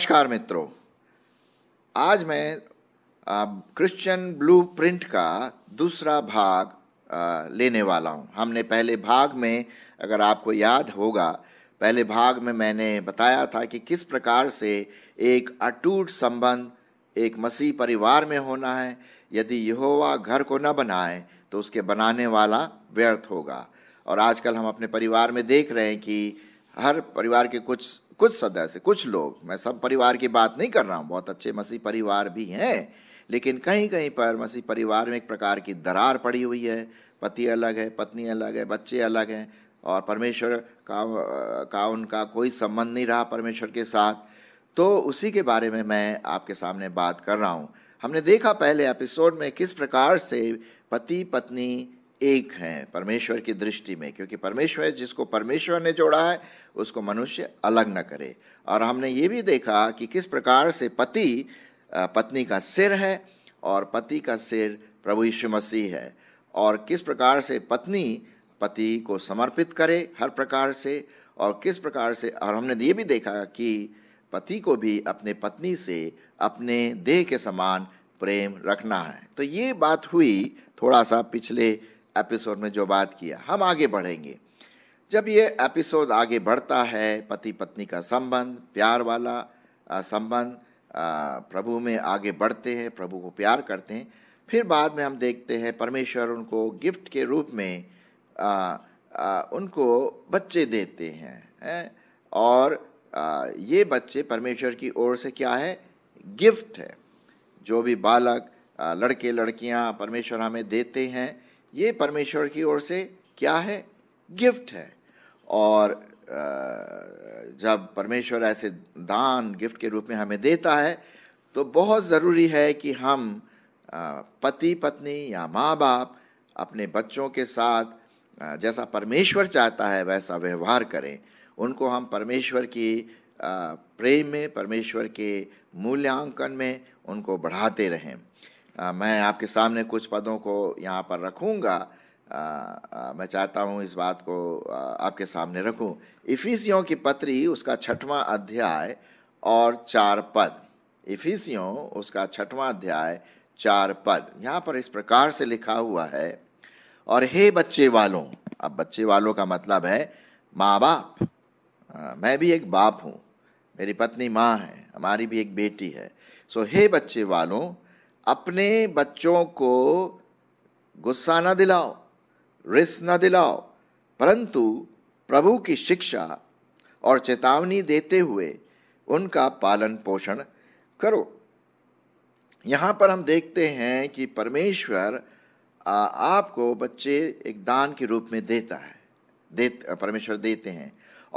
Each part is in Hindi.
नमस्कार मित्रों आज मैं क्रिश्चियन ब्लू प्रिंट का दूसरा भाग लेने वाला हूँ हमने पहले भाग में अगर आपको याद होगा पहले भाग में मैंने बताया था कि किस प्रकार से एक अटूट संबंध एक मसीह परिवार में होना है यदि यहोवा घर को न बनाए तो उसके बनाने वाला व्यर्थ होगा और आजकल हम अपने परिवार में देख रहे हैं कि हर परिवार के कुछ कुछ सदस्य कुछ लोग मैं सब परिवार की बात नहीं कर रहा हूँ बहुत अच्छे मसीह परिवार भी हैं लेकिन कहीं कहीं पर मसीह परिवार में एक प्रकार की दरार पड़ी हुई है पति अलग है पत्नी अलग है बच्चे अलग हैं और परमेश्वर का का उनका कोई संबंध नहीं रहा परमेश्वर के साथ तो उसी के बारे में मैं आपके सामने बात कर रहा हूँ हमने देखा पहले एपिसोड में किस प्रकार से पति पत्नी एक हैं परमेश्वर की दृष्टि में क्योंकि परमेश्वर जिसको परमेश्वर ने जोड़ा है उसको मनुष्य अलग न करे और हमने ये भी देखा कि किस प्रकार से पति पत्नी का सिर है और पति का सिर प्रभु यीशु मसीह है और किस प्रकार से पत्नी पति को समर्पित करे हर प्रकार से और किस प्रकार से और हमने ये भी देखा कि पति को भी अपने पत्नी से अपने देह के समान प्रेम रखना है तो ये बात हुई थोड़ा सा पिछले एपिसोड में जो बात किया हम आगे बढ़ेंगे जब ये एपिसोड आगे बढ़ता है पति पत्नी का संबंध प्यार वाला संबंध प्रभु में आगे बढ़ते हैं प्रभु को प्यार करते हैं फिर बाद में हम देखते हैं परमेश्वर उनको गिफ्ट के रूप में आ, आ, उनको बच्चे देते हैं है? और आ, ये बच्चे परमेश्वर की ओर से क्या है गिफ्ट है जो भी बालक आ, लड़के लड़कियां परमेश्वर हमें देते हैं ये परमेश्वर की ओर से क्या है गिफ्ट है और जब परमेश्वर ऐसे दान गिफ्ट के रूप में हमें देता है तो बहुत ज़रूरी है कि हम पति पत्नी या माँ बाप अपने बच्चों के साथ जैसा परमेश्वर चाहता है वैसा व्यवहार करें उनको हम परमेश्वर की प्रेम में परमेश्वर के मूल्यांकन में उनको बढ़ाते रहें मैं आपके सामने कुछ पदों को यहाँ पर रखूँगा मैं चाहता हूँ इस बात को आपके सामने रखूँ इफिसियों की पत्री उसका छठवां अध्याय और चार पद इफिसियों उसका छठवां अध्याय चार पद यहाँ पर इस प्रकार से लिखा हुआ है और हे बच्चे वालों अब बच्चे वालों का मतलब है माँ बाप मैं भी एक बाप हूँ मेरी पत्नी माँ है हमारी भी एक बेटी है सो हे बच्चे वालों अपने बच्चों को गुस्सा ना दिलाओ रिस ना दिलाओ परंतु प्रभु की शिक्षा और चेतावनी देते हुए उनका पालन पोषण करो यहाँ पर हम देखते हैं कि परमेश्वर आपको बच्चे एक दान के रूप में देता है दे परमेश्वर देते हैं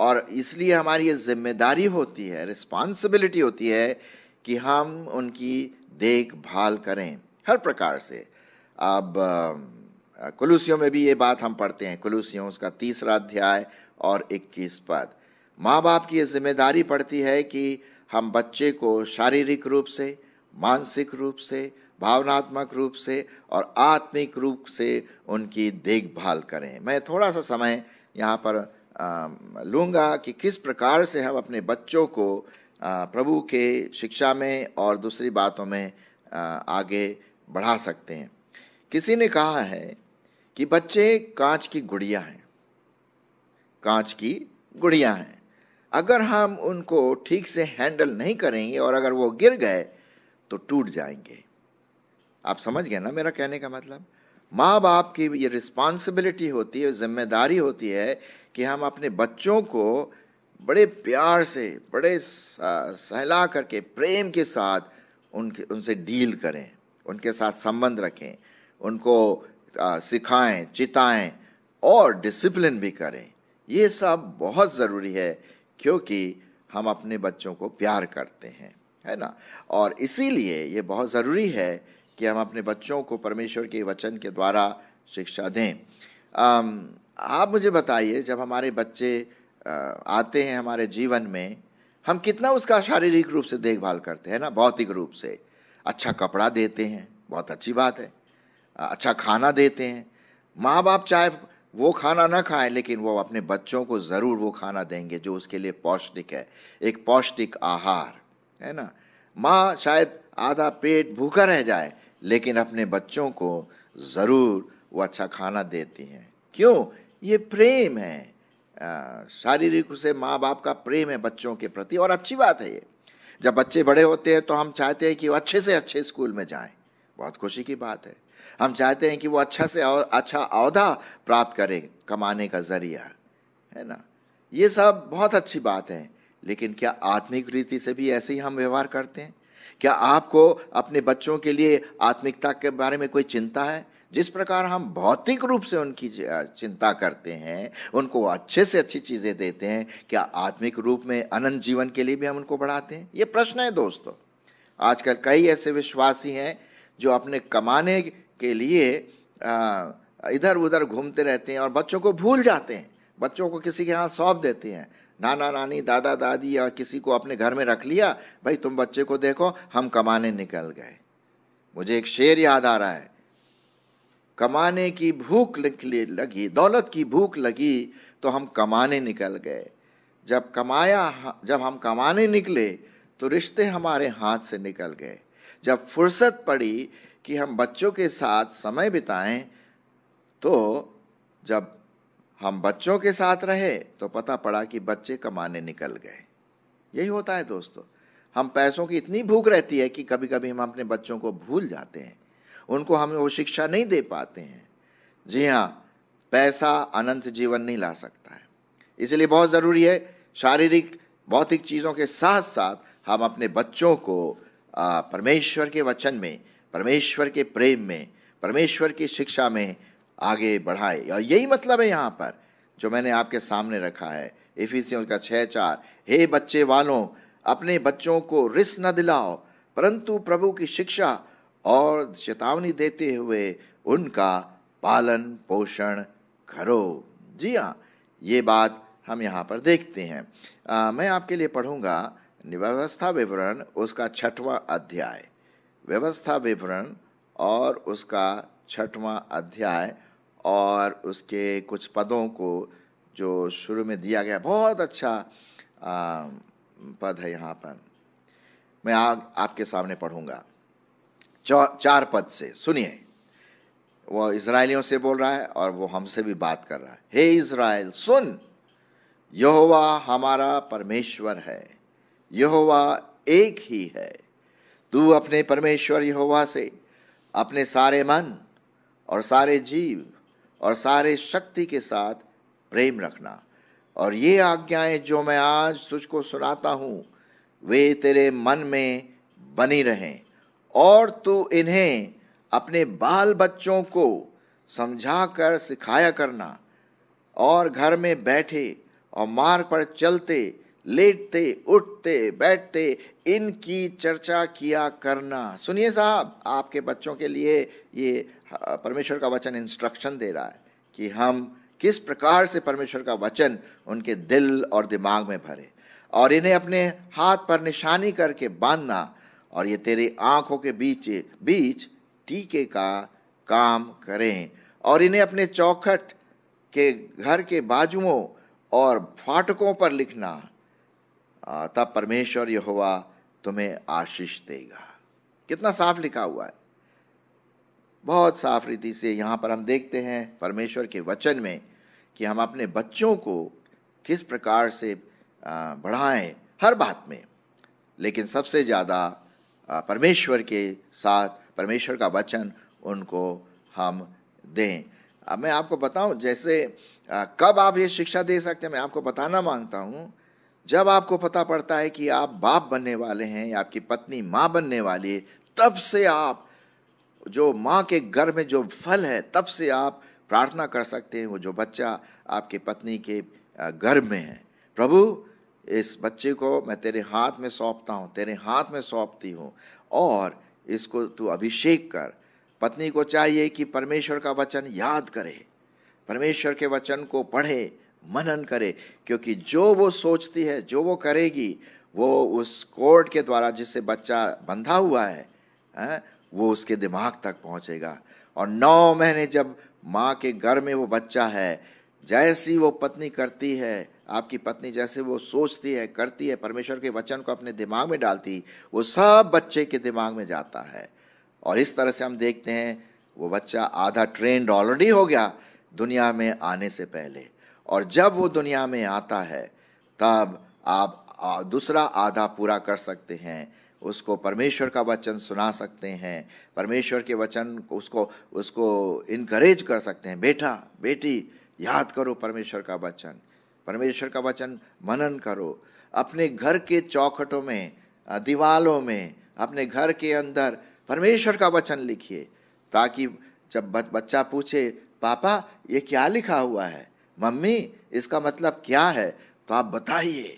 और इसलिए हमारी ये जिम्मेदारी होती है रिस्पॉन्सिबिलिटी होती है कि हम उनकी देखभाल करें हर प्रकार से अब कुलूसियों में भी ये बात हम पढ़ते हैं कुलूसियों उसका तीसरा अध्याय और इक्कीस पद माँ बाप की ये जिम्मेदारी पड़ती है कि हम बच्चे को शारीरिक रूप से मानसिक रूप से भावनात्मक रूप से और आत्मिक रूप से उनकी देखभाल करें मैं थोड़ा सा समय यहाँ पर लूँगा कि किस प्रकार से हम अपने बच्चों को प्रभु के शिक्षा में और दूसरी बातों में आगे बढ़ा सकते हैं किसी ने कहा है कि बच्चे कांच की गुड़िया हैं कांच की गुड़िया हैं अगर हम उनको ठीक से हैंडल नहीं करेंगे और अगर वो गिर गए तो टूट जाएंगे आप समझ गए ना मेरा कहने का मतलब माँ बाप की ये रिस्पॉन्सिबिलिटी होती है जिम्मेदारी होती है कि हम अपने बच्चों को बड़े प्यार से बड़े सहला करके प्रेम के साथ उनके उनसे डील करें उनके साथ संबंध रखें उनको सिखाएं चिताएं और डिसिप्लिन भी करें ये सब बहुत ज़रूरी है क्योंकि हम अपने बच्चों को प्यार करते हैं है ना और इसीलिए ये बहुत ज़रूरी है कि हम अपने बच्चों को परमेश्वर के वचन के द्वारा शिक्षा दें आप मुझे बताइए जब हमारे बच्चे आते हैं हमारे जीवन में हम कितना उसका शारीरिक रूप से देखभाल करते हैं ना भौतिक रूप से अच्छा कपड़ा देते हैं बहुत अच्छी बात है अच्छा खाना देते हैं माँ बाप चाहे वो खाना ना खाएं लेकिन वो अपने बच्चों को ज़रूर वो खाना देंगे जो उसके लिए पौष्टिक है एक पौष्टिक आहार है ना माँ शायद आधा पेट भूखा रह जाए लेकिन अपने बच्चों को ज़रूर वो अच्छा खाना देती हैं क्यों ये प्रेम है शारीरिक से माँ बाप का प्रेम है बच्चों के प्रति और अच्छी बात है ये जब बच्चे बड़े होते हैं तो हम चाहते हैं कि वो अच्छे से अच्छे स्कूल में जाएं बहुत खुशी की बात है हम चाहते हैं कि वो अच्छा से अच्छा अहदा प्राप्त करें कमाने का ज़रिया है ना ये सब बहुत अच्छी बात है लेकिन क्या आत्मिक रीति से भी ऐसे ही हम व्यवहार करते हैं क्या आपको अपने बच्चों के लिए आत्मिकता के बारे में कोई चिंता है जिस प्रकार हम भौतिक रूप से उनकी चिंता करते हैं उनको अच्छे से अच्छी चीज़ें देते हैं क्या आत्मिक रूप में अनंत जीवन के लिए भी हम उनको बढ़ाते हैं ये प्रश्न है दोस्तों आजकल कई ऐसे विश्वासी हैं जो अपने कमाने के लिए इधर उधर घूमते रहते हैं और बच्चों को भूल जाते हैं बच्चों को किसी के यहाँ सौंप देते हैं नाना नानी दादा दादी या किसी को अपने घर में रख लिया भाई तुम बच्चे को देखो हम कमाने निकल गए मुझे एक शेर याद आ रहा है कमाने की भूख लगी दौलत की भूख लगी तो हम कमाने निकल गए जब कमाया जब हम कमाने निकले तो रिश्ते हमारे हाथ से निकल गए जब फुर्सत पड़ी कि हम बच्चों के साथ समय बिताएं तो जब हम बच्चों के साथ रहे तो पता पड़ा कि बच्चे कमाने निकल गए यही होता है दोस्तों हम पैसों की इतनी भूख रहती है कि कभी कभी हम अपने बच्चों को भूल जाते हैं उनको हमें वो शिक्षा नहीं दे पाते हैं जी हाँ पैसा अनंत जीवन नहीं ला सकता है इसलिए बहुत ज़रूरी है शारीरिक भौतिक चीज़ों के साथ साथ हम अपने बच्चों को परमेश्वर के वचन में परमेश्वर के प्रेम में परमेश्वर की शिक्षा में आगे बढ़ाए और यही मतलब है यहाँ पर जो मैंने आपके सामने रखा है एफिसियों का छः चार हे बच्चे वालों अपने बच्चों को रिस न दिलाओ परंतु प्रभु की शिक्षा और चेतावनी देते हुए उनका पालन पोषण करो जी हाँ ये बात हम यहाँ पर देखते हैं आ, मैं आपके लिए पढ़ूँगा व्यवस्था विवरण उसका छठवां अध्याय व्यवस्था विवरण और उसका छठवां अध्याय और उसके कुछ पदों को जो शुरू में दिया गया बहुत अच्छा आ, पद है यहाँ पर मैं आ, आपके सामने पढ़ूँगा चार पद से सुनिए वो इसराइलियों से बोल रहा है और वो हमसे भी बात कर रहा है हे hey इसराइल सुन यहोवा हमारा परमेश्वर है यहोवा एक ही है तू अपने परमेश्वर यहोवा से अपने सारे मन और सारे जीव और सारे शक्ति के साथ प्रेम रखना और ये आज्ञाएं जो मैं आज तुझको सुनाता हूँ वे तेरे मन में बनी रहें और तू इन्हें अपने बाल बच्चों को समझा कर सिखाया करना और घर में बैठे और मार्ग पर चलते लेटते उठते बैठते इनकी चर्चा किया करना सुनिए साहब आपके बच्चों के लिए ये परमेश्वर का वचन इंस्ट्रक्शन दे रहा है कि हम किस प्रकार से परमेश्वर का वचन उनके दिल और दिमाग में भरे और इन्हें अपने हाथ पर निशानी करके बांधना और ये तेरी आँखों के बीच बीच टीके का काम करें और इन्हें अपने चौखट के घर के बाजुओं और फाटकों पर लिखना तब परमेश्वर यहोवा तुम्हें आशीष देगा कितना साफ लिखा हुआ है बहुत साफ रीति से यहाँ पर हम देखते हैं परमेश्वर के वचन में कि हम अपने बच्चों को किस प्रकार से बढ़ाएं हर बात में लेकिन सबसे ज़्यादा परमेश्वर के साथ परमेश्वर का वचन उनको हम दें अब मैं आपको बताऊं जैसे कब आप ये शिक्षा दे सकते हैं मैं आपको बताना मांगता हूं जब आपको पता पड़ता है कि आप बाप बनने वाले हैं या आपकी पत्नी माँ बनने वाली है तब से आप जो माँ के घर में जो फल है तब से आप प्रार्थना कर सकते हैं वो जो बच्चा आपके पत्नी के घर में है प्रभु इस बच्चे को मैं तेरे हाथ में सौंपता हूँ तेरे हाथ में सौंपती हूँ और इसको तू अभिषेक कर पत्नी को चाहिए कि परमेश्वर का वचन याद करे परमेश्वर के वचन को पढ़े मनन करे क्योंकि जो वो सोचती है जो वो करेगी वो उस कोर्ट के द्वारा जिससे बच्चा बंधा हुआ है हाँ, वो उसके दिमाग तक पहुँचेगा और नौ महीने जब माँ के घर में वो बच्चा है जैसी वो पत्नी करती है आपकी पत्नी जैसे वो सोचती है करती है परमेश्वर के वचन को अपने दिमाग में डालती वो सब बच्चे के दिमाग में जाता है और इस तरह से हम देखते हैं वो बच्चा आधा ट्रेंड ऑलरेडी हो गया दुनिया में आने से पहले और जब वो दुनिया में आता है तब आप दूसरा आधा पूरा कर सकते हैं उसको परमेश्वर का वचन सुना सकते हैं परमेश्वर के वचन उसको उसको इनकरेज कर सकते हैं बेटा बेटी याद करो परमेश्वर का वचन परमेश्वर का वचन मनन करो अपने घर के चौखटों में दीवालों में अपने घर के अंदर परमेश्वर का वचन लिखिए ताकि जब बच्चा पूछे पापा ये क्या लिखा हुआ है मम्मी इसका मतलब क्या है तो आप बताइए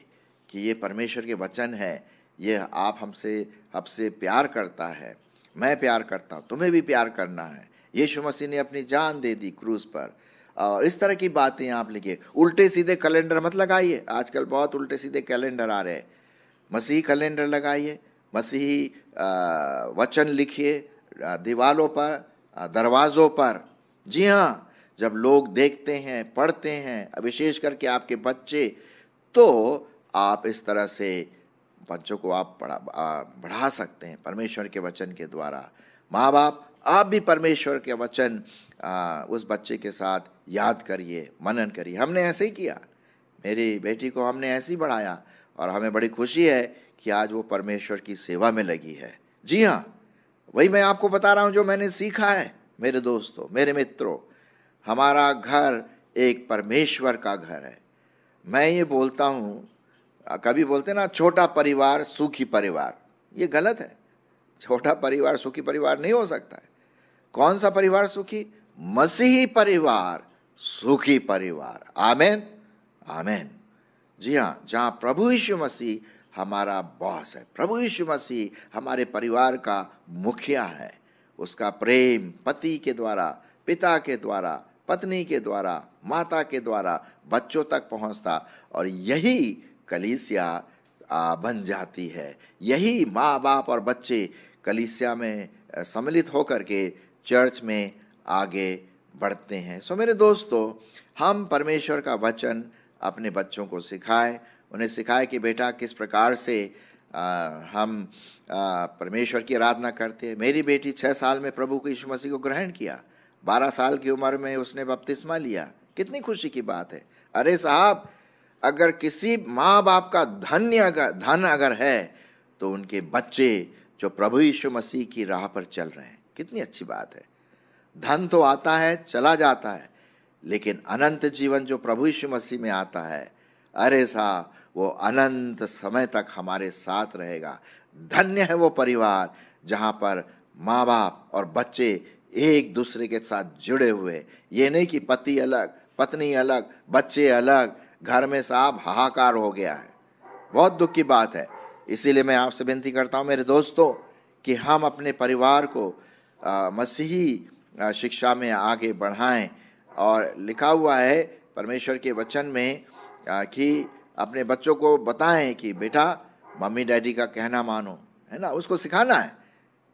कि ये परमेश्वर के वचन है ये आप हमसे हमसे प्यार करता है मैं प्यार करता हूँ तुम्हें भी प्यार करना है यीशु मसीह ने अपनी जान दे दी क्रूज़ पर और इस तरह की बातें आप लिखिए उल्टे सीधे कैलेंडर मत लगाइए आजकल बहुत उल्टे सीधे कैलेंडर आ रहे हैं मसीही कैलेंडर लगाइए मसीही वचन लिखिए दीवारों पर दरवाज़ों पर जी हाँ जब लोग देखते हैं पढ़ते हैं विशेष करके आपके बच्चे तो आप इस तरह से बच्चों को आप बढ़ा सकते हैं परमेश्वर के वचन के द्वारा माँ बाप आप भी परमेश्वर के वचन उस बच्चे के साथ याद करिए मनन करिए हमने ऐसे ही किया मेरी बेटी को हमने ऐसे ही बढ़ाया और हमें बड़ी खुशी है कि आज वो परमेश्वर की सेवा में लगी है जी हाँ वही मैं आपको बता रहा हूँ जो मैंने सीखा है मेरे दोस्तों मेरे मित्रों हमारा घर एक परमेश्वर का घर है मैं ये बोलता हूँ कभी बोलते ना छोटा परिवार सुखी परिवार ये गलत है छोटा परिवार सुखी परिवार नहीं हो सकता है कौन सा परिवार सुखी मसीही परिवार सुखी परिवार आमेन आमेन जी हाँ जहाँ प्रभु यीशु मसीह हमारा बॉस है प्रभु यीशु मसीह हमारे परिवार का मुखिया है उसका प्रेम पति के द्वारा पिता के द्वारा पत्नी के द्वारा माता के द्वारा बच्चों तक पहुंचता और यही कलीसिया बन जाती है यही माँ बाप और बच्चे कलीसिया में सम्मिलित होकर के चर्च में आगे बढ़ते हैं सो मेरे दोस्तों हम परमेश्वर का वचन अपने बच्चों को सिखाएं उन्हें सिखाएं कि बेटा किस प्रकार से आ, हम परमेश्वर की आराधना करते हैं मेरी बेटी छः साल में प्रभु को यीशु मसीह को ग्रहण किया बारह साल की उम्र में उसने बपतिस्मा लिया कितनी खुशी की बात है अरे साहब अगर किसी माँ बाप का धन्य अगर धन अगर है तो उनके बच्चे जो प्रभु यीशु मसीह की राह पर चल रहे हैं कितनी अच्छी बात है धन तो आता है चला जाता है लेकिन अनंत जीवन जो प्रभु यीशु मसीह में आता है अरे सा वो अनंत समय तक हमारे साथ रहेगा धन्य है वो परिवार जहाँ पर माँ बाप और बच्चे एक दूसरे के साथ जुड़े हुए ये नहीं कि पति अलग पत्नी अलग बच्चे अलग घर में साहब हाहाकार हो गया है बहुत दुख की बात है इसीलिए मैं आपसे विनती करता हूँ मेरे दोस्तों कि हम अपने परिवार को मसीही शिक्षा में आगे बढ़ाएं और लिखा हुआ है परमेश्वर के वचन में कि अपने बच्चों को बताएं कि बेटा मम्मी डैडी का कहना मानो है ना उसको सिखाना है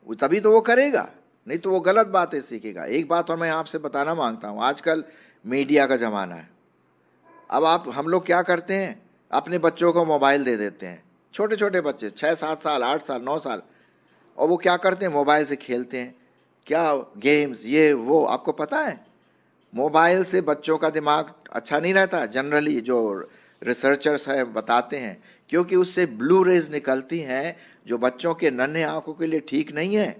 वो तभी तो वो करेगा नहीं तो वो गलत बातें सीखेगा एक बात और मैं आपसे बताना मांगता हूँ आजकल मीडिया का ज़माना है अब आप हम लोग क्या करते हैं अपने बच्चों को मोबाइल दे देते हैं छोटे छोटे बच्चे छः सात साल आठ साल नौ साल और वो क्या करते हैं मोबाइल से खेलते हैं क्या गेम्स ये वो आपको पता है मोबाइल से बच्चों का दिमाग अच्छा नहीं रहता जनरली जो रिसर्चर्स है बताते हैं क्योंकि उससे ब्लू रेज निकलती हैं जो बच्चों के नन्हे आँखों के लिए ठीक नहीं है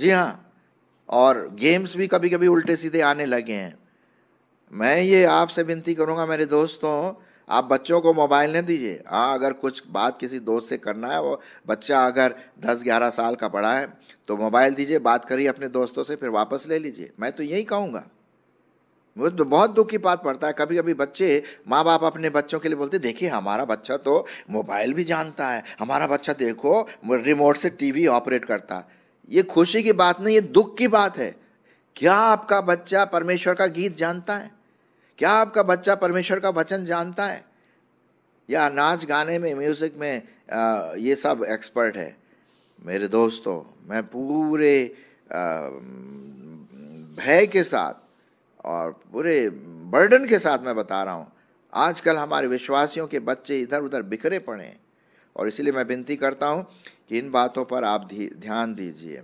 जी हाँ और गेम्स भी कभी कभी उल्टे सीधे आने लगे हैं मैं ये आपसे विनती करूँगा मेरे दोस्तों आप बच्चों को मोबाइल नहीं दीजिए हाँ अगर कुछ बात किसी दोस्त से करना है वो बच्चा अगर 10-11 साल का बड़ा है तो मोबाइल दीजिए बात करिए अपने दोस्तों से फिर वापस ले लीजिए मैं तो यही कहूँगा मुझे तो बहुत दुख की बात पड़ता है कभी कभी बच्चे माँ बाप अपने बच्चों के लिए बोलते देखिए हमारा बच्चा तो मोबाइल भी जानता है हमारा बच्चा देखो रिमोट से टीवी ऑपरेट करता है ये खुशी की बात नहीं ये दुख की बात है क्या आपका बच्चा परमेश्वर का गीत जानता है क्या आपका बच्चा परमेश्वर का वचन जानता है या नाच गाने में म्यूज़िक में आ, ये सब एक्सपर्ट है मेरे दोस्तों मैं पूरे भय के साथ और पूरे बर्डन के साथ मैं बता रहा हूँ आजकल हमारे विश्वासियों के बच्चे इधर उधर बिखरे पड़े हैं और इसलिए मैं विनती करता हूँ कि इन बातों पर आप ध्यान दीजिए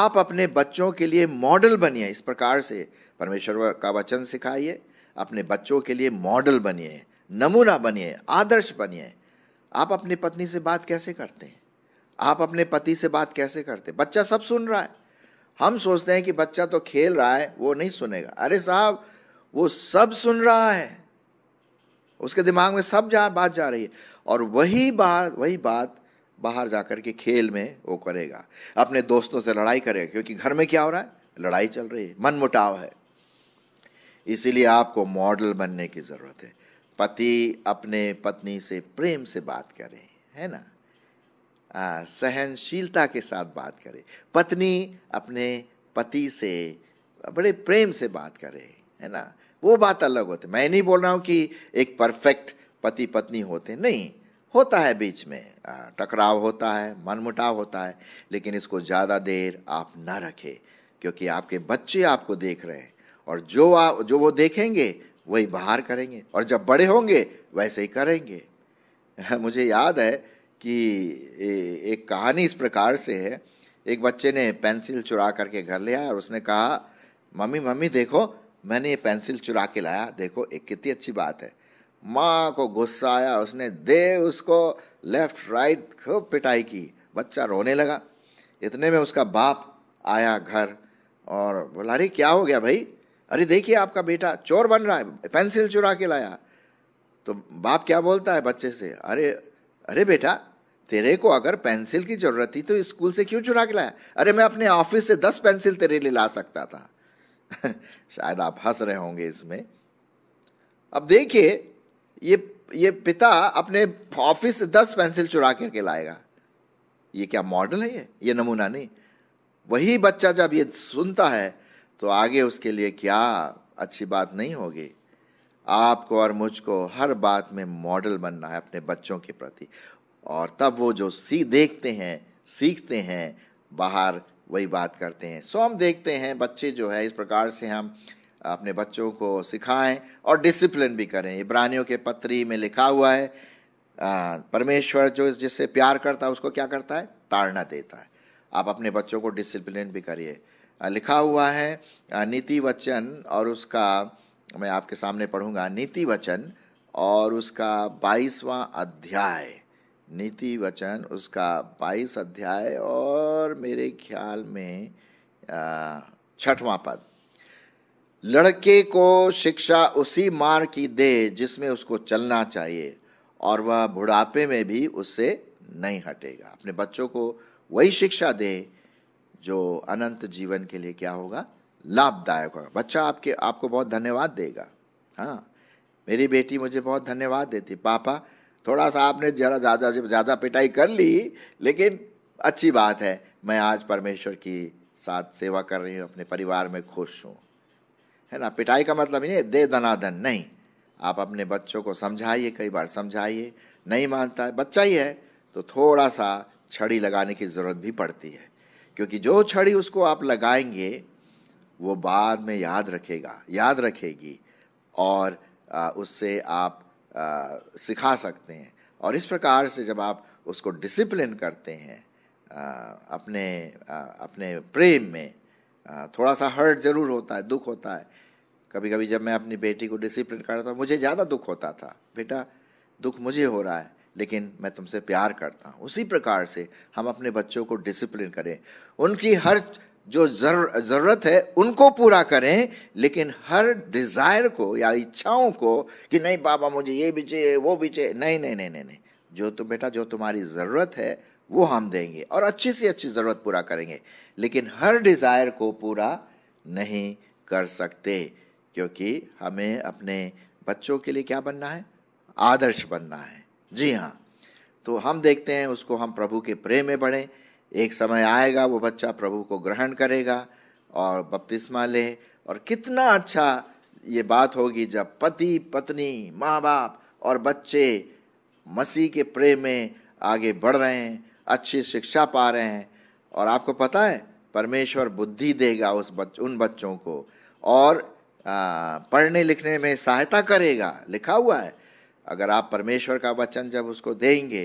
आप अपने बच्चों के लिए मॉडल बनिए इस प्रकार से परमेश्वर का वचन सिखाइए अपने बच्चों के लिए मॉडल बनिए नमूना बनिए आदर्श बनिए आप अपनी पत्नी से बात कैसे करते हैं आप अपने पति से बात कैसे करते हैं बच्चा सब सुन रहा है हम सोचते हैं कि बच्चा तो खेल रहा है वो नहीं सुनेगा अरे साहब वो सब सुन रहा है उसके दिमाग में सब जा बात जा रही है और वही बात वही बात बाहर जाकर के खेल में वो करेगा अपने दोस्तों से लड़ाई करेगा क्योंकि घर में क्या हो रहा है लड़ाई चल रही है मन मुटाव है इसीलिए आपको मॉडल बनने की ज़रूरत है पति अपने पत्नी से प्रेम से बात करें है ना आ, सहनशीलता के साथ बात करें पत्नी अपने पति से बड़े प्रेम से बात करें है ना वो बात अलग होती मैं नहीं बोल रहा हूँ कि एक परफेक्ट पति पत्नी होते नहीं होता है बीच में टकराव होता है मनमुटाव होता है लेकिन इसको ज़्यादा देर आप ना रखें क्योंकि आपके बच्चे आपको देख रहे हैं और जो आ, जो वो देखेंगे वही बाहर करेंगे और जब बड़े होंगे वैसे ही करेंगे मुझे याद है कि एक कहानी इस प्रकार से है एक बच्चे ने पेंसिल चुरा करके घर ले आया और उसने कहा मम्मी मम्मी देखो मैंने ये पेंसिल चुरा के लाया देखो एक कितनी अच्छी बात है माँ को गुस्सा आया उसने दे उसको लेफ्ट राइट खूब पिटाई की बच्चा रोने लगा इतने में उसका बाप आया घर और बोला अरे क्या हो गया भाई अरे देखिए आपका बेटा चोर बन रहा है पेंसिल चुरा के लाया तो बाप क्या बोलता है बच्चे से अरे अरे बेटा तेरे को अगर पेंसिल की जरूरत थी तो स्कूल से क्यों चुरा के लाया अरे मैं अपने ऑफिस से दस पेंसिल तेरे लिए ला सकता था शायद आप हंस रहे होंगे इसमें अब देखिए ये ये पिता अपने ऑफिस से दस पेंसिल चुरा करके लाएगा ये क्या मॉडल है ये ये नमूना नहीं वही बच्चा जब ये सुनता है तो आगे उसके लिए क्या अच्छी बात नहीं होगी आपको और मुझको हर बात में मॉडल बनना है अपने बच्चों के प्रति और तब वो जो सी देखते हैं सीखते हैं बाहर वही बात करते हैं सो हम देखते हैं बच्चे जो है इस प्रकार से हम अपने बच्चों को सिखाएं और डिसिप्लिन भी करें इब्रानियों के पत्री में लिखा हुआ है परमेश्वर जो जिससे प्यार करता है उसको क्या करता है ताड़ना देता है आप अपने बच्चों को डिसिप्लिन भी करिए लिखा हुआ है नीति वचन और उसका मैं आपके सामने पढ़ूंगा नीति वचन और उसका बाईसवां अध्याय नीति वचन उसका बाईस अध्याय और मेरे ख्याल में छठवां पद लड़के को शिक्षा उसी मार्ग की दे जिसमें उसको चलना चाहिए और वह बुढ़ापे में भी उससे नहीं हटेगा अपने बच्चों को वही शिक्षा दे जो अनंत जीवन के लिए क्या होगा लाभदायक होगा बच्चा आपके आपको बहुत धन्यवाद देगा हाँ मेरी बेटी मुझे बहुत धन्यवाद देती पापा थोड़ा सा आपने जरा ज़्यादा ज़्यादा पिटाई कर ली लेकिन अच्छी बात है मैं आज परमेश्वर की साथ सेवा कर रही हूँ अपने परिवार में खुश हूँ है ना पिटाई का मतलब ही नहीं दे धनाधन नहीं आप अपने बच्चों को समझाइए कई बार समझाइए नहीं मानता है बच्चा ही है तो थोड़ा सा छड़ी लगाने की ज़रूरत भी पड़ती है क्योंकि जो छड़ी उसको आप लगाएंगे वो बाद में याद रखेगा याद रखेगी और आ, उससे आप आ, सिखा सकते हैं और इस प्रकार से जब आप उसको डिसिप्लिन करते हैं आ, अपने आ, अपने प्रेम में आ, थोड़ा सा हर्ट ज़रूर होता है दुख होता है कभी कभी जब मैं अपनी बेटी को डिसिप्लिन करता था मुझे ज़्यादा दुख होता था बेटा दुख मुझे हो रहा है लेकिन मैं तुमसे प्यार करता हूँ उसी प्रकार से हम अपने बच्चों को डिसिप्लिन करें उनकी हर जो जरूरत है उनको पूरा करें लेकिन हर डिज़ायर को या इच्छाओं को कि नहीं बाबा मुझे ये भी चाहिए वो भी चाहिए नहीं नहीं नहीं नहीं नहीं जो तो बेटा जो तुम्हारी ज़रूरत है वो हम देंगे और अच्छी से अच्छी ज़रूरत पूरा करेंगे लेकिन हर डिज़ायर को पूरा नहीं कर सकते क्योंकि हमें अपने बच्चों के लिए क्या बनना है आदर्श बनना है जी हाँ तो हम देखते हैं उसको हम प्रभु के प्रेम में बढ़ें एक समय आएगा वो बच्चा प्रभु को ग्रहण करेगा और बपतिस्मा ले और कितना अच्छा ये बात होगी जब पति पत्नी माँ बाप और बच्चे मसीह के प्रेम में आगे बढ़ रहे हैं अच्छी शिक्षा पा रहे हैं और आपको पता है परमेश्वर बुद्धि देगा उस बच उन बच्चों को और आ, पढ़ने लिखने में सहायता करेगा लिखा हुआ है अगर आप परमेश्वर का वचन जब उसको देंगे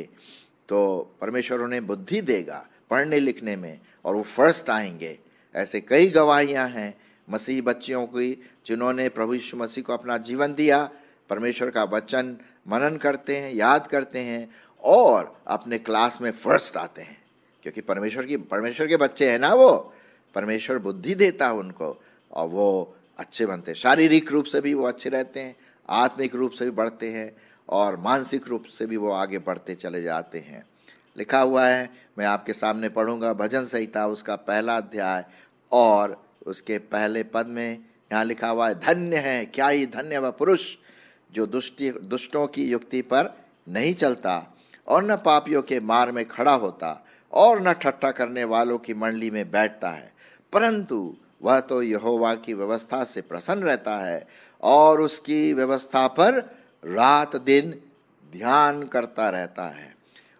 तो परमेश्वर उन्हें बुद्धि देगा पढ़ने लिखने में और वो फर्स्ट आएंगे ऐसे कई गवाहियाँ हैं मसीह बच्चियों की जिन्होंने प्रभु यीशु मसीह को अपना जीवन दिया परमेश्वर का वचन मनन करते हैं याद करते हैं और अपने क्लास में फर्स्ट आते हैं क्योंकि परमेश्वर की परमेश्वर के बच्चे हैं ना वो परमेश्वर बुद्धि देता है उनको और वो अच्छे बनते हैं शारीरिक रूप से भी वो अच्छे रहते हैं आत्मिक रूप से भी बढ़ते हैं और मानसिक रूप से भी वो आगे बढ़ते चले जाते हैं लिखा हुआ है मैं आपके सामने पढ़ूंगा भजन संहिता उसका पहला अध्याय और उसके पहले पद में यहाँ लिखा हुआ है धन्य है क्या ही धन्य वह पुरुष जो दुष्टि दुष्टों की युक्ति पर नहीं चलता और न पापियों के मार में खड़ा होता और न ठट्ठा करने वालों की मंडली में बैठता है परंतु वह तो यहोवा की व्यवस्था से प्रसन्न रहता है और उसकी व्यवस्था पर रात दिन ध्यान करता रहता है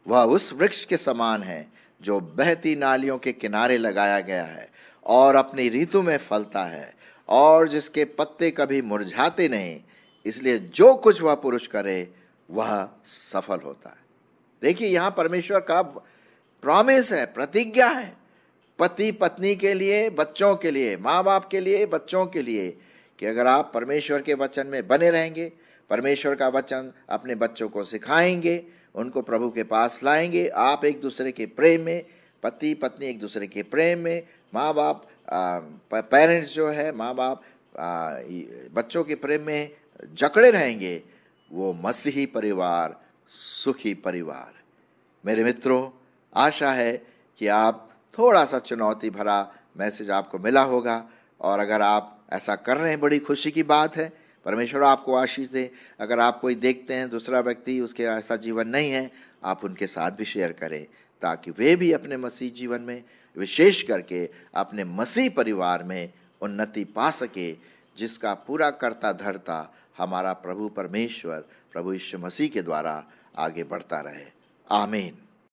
वह उस वृक्ष के समान है जो बहती नालियों के किनारे लगाया गया है और अपनी ऋतु में फलता है और जिसके पत्ते कभी मुरझाते नहीं इसलिए जो कुछ वह पुरुष करे वह सफल होता है देखिए यहाँ परमेश्वर का प्रॉमिस है प्रतिज्ञा है पति पत्नी के लिए बच्चों के लिए माँ बाप के लिए बच्चों के लिए कि अगर आप परमेश्वर के वचन में बने रहेंगे परमेश्वर का वचन अपने बच्चों को सिखाएंगे उनको प्रभु के पास लाएंगे आप एक दूसरे के प्रेम में पति पत्नी एक दूसरे के प्रेम में माँ बाप पेरेंट्स जो है माँ बाप बच्चों के प्रेम में जकड़े रहेंगे वो मसीही परिवार सुखी परिवार मेरे मित्रों आशा है कि आप थोड़ा सा चुनौती भरा मैसेज आपको मिला होगा और अगर आप ऐसा कर रहे हैं बड़ी खुशी की बात है परमेश्वर आपको आशीष दे अगर आप कोई देखते हैं दूसरा व्यक्ति उसके ऐसा जीवन नहीं है आप उनके साथ भी शेयर करें ताकि वे भी अपने मसीह जीवन में विशेष करके अपने मसीह परिवार में उन्नति पा सके जिसका पूरा करता धरता हमारा प्रभु परमेश्वर प्रभु यीशु मसीह के द्वारा आगे बढ़ता रहे आमीन